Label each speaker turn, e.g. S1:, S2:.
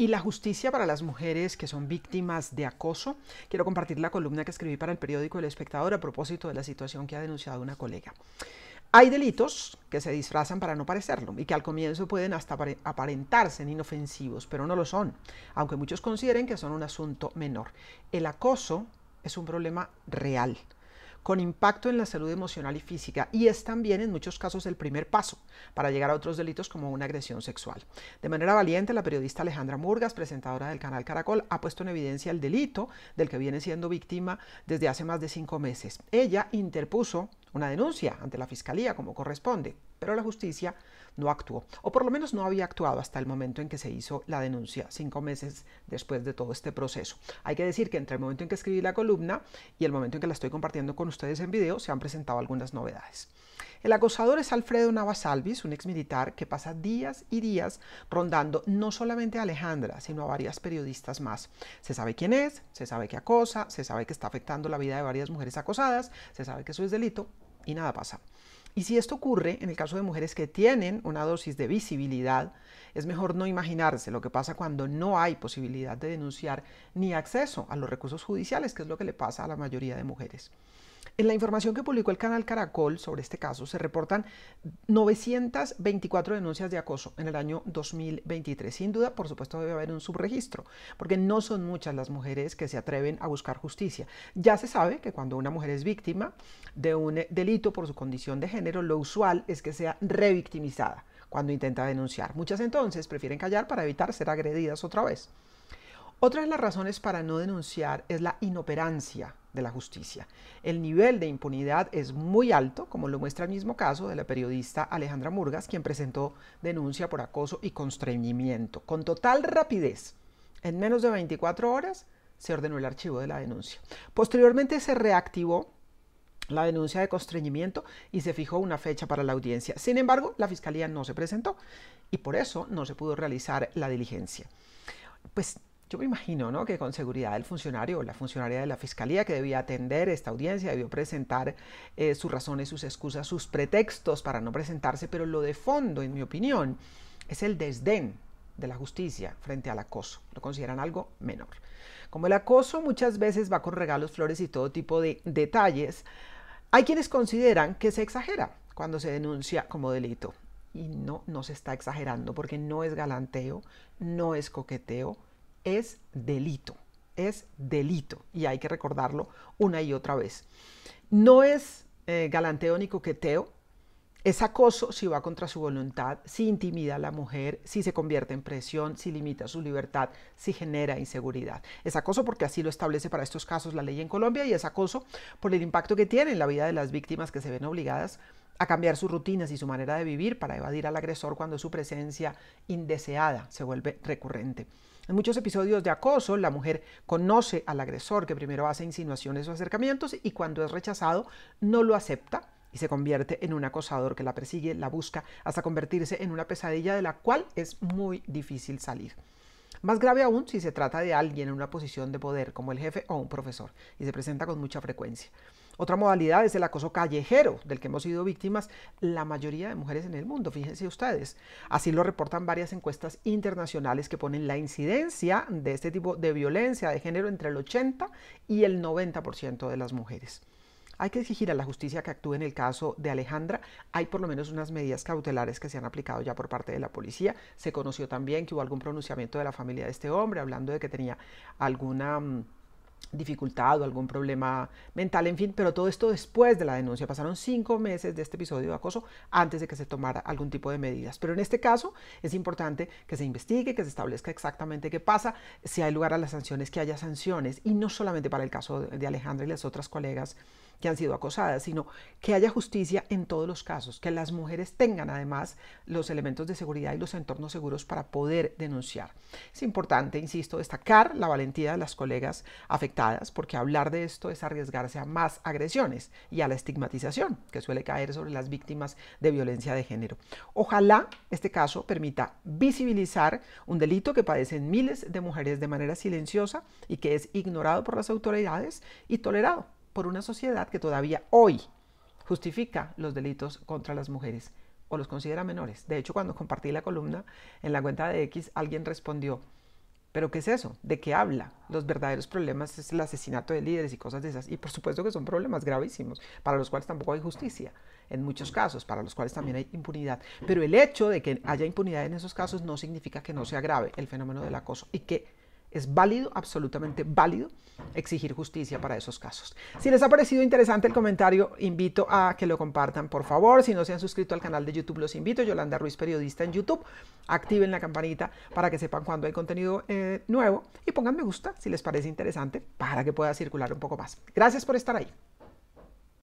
S1: y la justicia para las mujeres que son víctimas de acoso. Quiero compartir la columna que escribí para el periódico El Espectador a propósito de la situación que ha denunciado una colega. Hay delitos que se disfrazan para no parecerlo y que al comienzo pueden hasta aparentarse inofensivos, pero no lo son, aunque muchos consideren que son un asunto menor. El acoso es un problema real con impacto en la salud emocional y física y es también en muchos casos el primer paso para llegar a otros delitos como una agresión sexual. De manera valiente, la periodista Alejandra Murgas, presentadora del canal Caracol, ha puesto en evidencia el delito del que viene siendo víctima desde hace más de cinco meses. Ella interpuso una denuncia ante la Fiscalía como corresponde pero la justicia no actuó, o por lo menos no había actuado hasta el momento en que se hizo la denuncia, cinco meses después de todo este proceso. Hay que decir que entre el momento en que escribí la columna y el momento en que la estoy compartiendo con ustedes en video, se han presentado algunas novedades. El acosador es Alfredo Navasalvis, un ex militar que pasa días y días rondando no solamente a Alejandra, sino a varias periodistas más. Se sabe quién es, se sabe que acosa, se sabe que está afectando la vida de varias mujeres acosadas, se sabe que eso es delito y nada pasa. Y si esto ocurre, en el caso de mujeres que tienen una dosis de visibilidad, es mejor no imaginarse lo que pasa cuando no hay posibilidad de denunciar ni acceso a los recursos judiciales, que es lo que le pasa a la mayoría de mujeres. En la información que publicó el canal Caracol sobre este caso se reportan 924 denuncias de acoso en el año 2023. Sin duda, por supuesto, debe haber un subregistro, porque no son muchas las mujeres que se atreven a buscar justicia. Ya se sabe que cuando una mujer es víctima de un eh, delito por su condición de género, lo usual es que sea revictimizada cuando intenta denunciar. Muchas entonces prefieren callar para evitar ser agredidas otra vez. Otra de las razones para no denunciar es la inoperancia de la justicia. El nivel de impunidad es muy alto, como lo muestra el mismo caso de la periodista Alejandra Murgas, quien presentó denuncia por acoso y constreñimiento. Con total rapidez, en menos de 24 horas, se ordenó el archivo de la denuncia. Posteriormente se reactivó la denuncia de constreñimiento y se fijó una fecha para la audiencia. Sin embargo, la fiscalía no se presentó y por eso no se pudo realizar la diligencia. Pues yo me imagino ¿no? que con seguridad el funcionario o la funcionaria de la fiscalía que debía atender esta audiencia debió presentar eh, sus razones, sus excusas, sus pretextos para no presentarse, pero lo de fondo, en mi opinión, es el desdén de la justicia frente al acoso. Lo consideran algo menor. Como el acoso muchas veces va con regalos, flores y todo tipo de detalles, hay quienes consideran que se exagera cuando se denuncia como delito. Y no, no se está exagerando porque no es galanteo, no es coqueteo, es delito, es delito y hay que recordarlo una y otra vez. No es galanteónico eh, galanteo ni coqueteo, es acoso si va contra su voluntad, si intimida a la mujer, si se convierte en presión, si limita su libertad, si genera inseguridad. Es acoso porque así lo establece para estos casos la ley en Colombia y es acoso por el impacto que tiene en la vida de las víctimas que se ven obligadas a cambiar sus rutinas y su manera de vivir para evadir al agresor cuando su presencia indeseada se vuelve recurrente. En muchos episodios de acoso, la mujer conoce al agresor que primero hace insinuaciones o acercamientos y cuando es rechazado no lo acepta y se convierte en un acosador que la persigue, la busca, hasta convertirse en una pesadilla de la cual es muy difícil salir. Más grave aún si se trata de alguien en una posición de poder, como el jefe o un profesor, y se presenta con mucha frecuencia. Otra modalidad es el acoso callejero, del que hemos sido víctimas la mayoría de mujeres en el mundo, fíjense ustedes. Así lo reportan varias encuestas internacionales que ponen la incidencia de este tipo de violencia de género entre el 80 y el 90% de las mujeres. Hay que exigir a la justicia que actúe en el caso de Alejandra. Hay por lo menos unas medidas cautelares que se han aplicado ya por parte de la policía. Se conoció también que hubo algún pronunciamiento de la familia de este hombre hablando de que tenía alguna mm, dificultad o algún problema mental, en fin, pero todo esto después de la denuncia. Pasaron cinco meses de este episodio de acoso antes de que se tomara algún tipo de medidas. Pero en este caso es importante que se investigue, que se establezca exactamente qué pasa, si hay lugar a las sanciones, que haya sanciones, y no solamente para el caso de Alejandra y las otras colegas que han sido acosadas, sino que haya justicia en todos los casos, que las mujeres tengan además los elementos de seguridad y los entornos seguros para poder denunciar. Es importante, insisto, destacar la valentía de las colegas afectadas, porque hablar de esto es arriesgarse a más agresiones y a la estigmatización que suele caer sobre las víctimas de violencia de género. Ojalá este caso permita visibilizar un delito que padecen miles de mujeres de manera silenciosa y que es ignorado por las autoridades y tolerado por una sociedad que todavía hoy justifica los delitos contra las mujeres o los considera menores. De hecho, cuando compartí la columna en la cuenta de X, alguien respondió, pero ¿qué es eso? ¿De qué habla? Los verdaderos problemas es el asesinato de líderes y cosas de esas. Y por supuesto que son problemas gravísimos, para los cuales tampoco hay justicia, en muchos casos, para los cuales también hay impunidad. Pero el hecho de que haya impunidad en esos casos no significa que no sea grave el fenómeno del acoso y que es válido, absolutamente válido, exigir justicia para esos casos. Si les ha parecido interesante el comentario, invito a que lo compartan, por favor. Si no se han suscrito al canal de YouTube, los invito. Yolanda Ruiz, periodista en YouTube. Activen la campanita para que sepan cuando hay contenido eh, nuevo y pongan me gusta si les parece interesante para que pueda circular un poco más. Gracias por estar ahí.